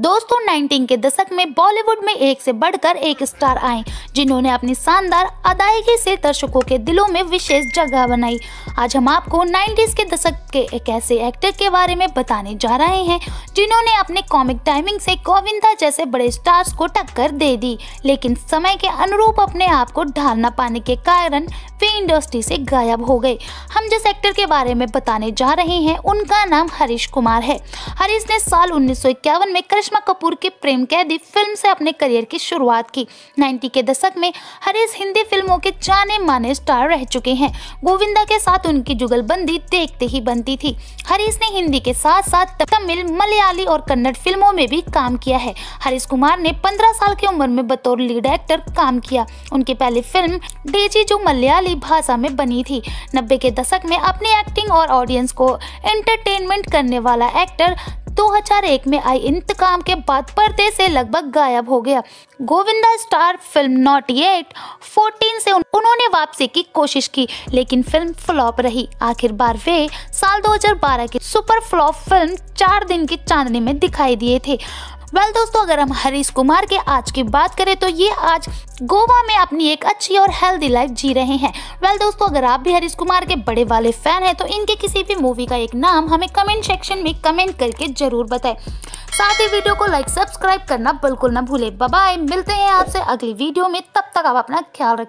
दोस्तों नाइनटीन के दशक में बॉलीवुड में एक से बढ़कर एक स्टार आए जिन्होंने अपनी शानदार अदायगी से दर्शकों के दिलों में विशेष जगह बनाई आज हम आपको नाइन्टीज के दशक के एक ऐसे एक्टर के बारे में बताने जा रहे हैं जिन्होंने अपने कॉमिक टाइमिंग से गोविंदा जैसे बड़े स्टार्स को टक्कर दे दी लेकिन समय के अनुरूप अपने आप को ढाल न पाने के कारण वे इंडस्ट्री से गायब हो गए हम जिस एक्टर के बारे में बताने जा रहे हैं उनका नाम हरीश कुमार है हरीश ने साल उन्नीस में करिश्मा कपूर के प्रेम कैदी फिल्म से अपने करियर की शुरुआत की नाइन्टी के दशक में हरीश हिंदी फिल्मों के जाने माने स्टार रह चुके हैं गोविंदा के साथ उनकी जुगलबंदी देखते ही बनती थी हरीश ने हिंदी के साथ साथ तमिल मलयाली और कन्नड़ फिल्मों में भी काम किया है हरीश कुमार ने पंद्रह साल की उम्र में बतौर लीड एक्टर काम किया उनकी पहली फिल्म डेजी जो मलयाली भाषा में बनी थी नब्बे के दशक में अपनी एक्टिंग और ऑडियंस को एंटरटेनमेंट करने वाला एक्टर 2001 में आई इंतकाम के बाद पर्दे से लगभग गायब हो गया Govinda star film not at fourteen से उन्होंने वापसी की कोशिश की लेकिन फिल्म फ्लॉप रही आखिर बार वे साल 2012 की सुपर फ्लॉप फिल्म चार दिन की चांदनी में दिखाई दिए थे वेल well, दोस्तों अगर हम हरीश कुमार के आज की बात करें तो ये आज गोवा में अपनी एक अच्छी और हेल्दी लाइफ जी रहे हैं वेल well, दोस्तों अगर आप भी हरीश कुमार के बड़े वाले फैन हैं तो इनके किसी भी मूवी का एक नाम हमें कमेंट सेक्शन में कमेंट करके जरूर बताएं साथ ही वीडियो को लाइक सब्सक्राइब करना बिल्कुल ना भूले बाय मिलते हैं आपसे अगली वीडियो में तब तक आप अपना ख्याल रखिए